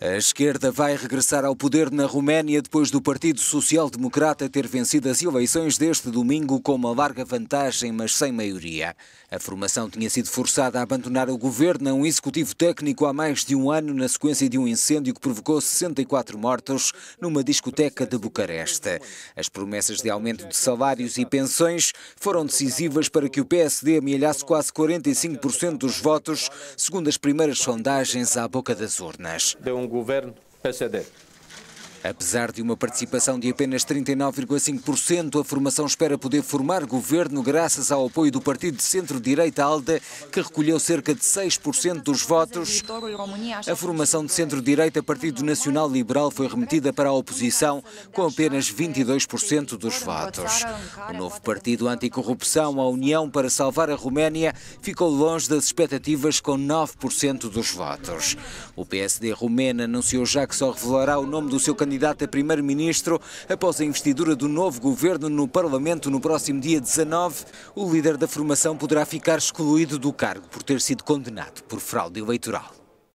A esquerda vai regressar ao poder na Roménia depois do Partido Social Democrata ter vencido as eleições deste domingo com uma larga vantagem, mas sem maioria. A formação tinha sido forçada a abandonar o governo a um executivo técnico há mais de um ano na sequência de um incêndio que provocou 64 mortos numa discoteca de Bucareste. As promessas de aumento de salários e pensões foram decisivas para que o PSD amealhasse quase 45% dos votos, segundo as primeiras sondagens à boca das urnas um governo PCD. Apesar de uma participação de apenas 39,5%, a formação espera poder formar governo graças ao apoio do partido de centro-direita ALDE, que recolheu cerca de 6% dos votos. A formação de centro-direita Partido Nacional Liberal foi remetida para a oposição com apenas 22% dos votos. O novo partido anticorrupção, a União para Salvar a Roménia, ficou longe das expectativas com 9% dos votos. O PSD rumeno anunciou já que só revelará o nome do seu candidato candidato a primeiro-ministro após a investidura do novo governo no Parlamento no próximo dia 19, o líder da formação poderá ficar excluído do cargo por ter sido condenado por fraude eleitoral.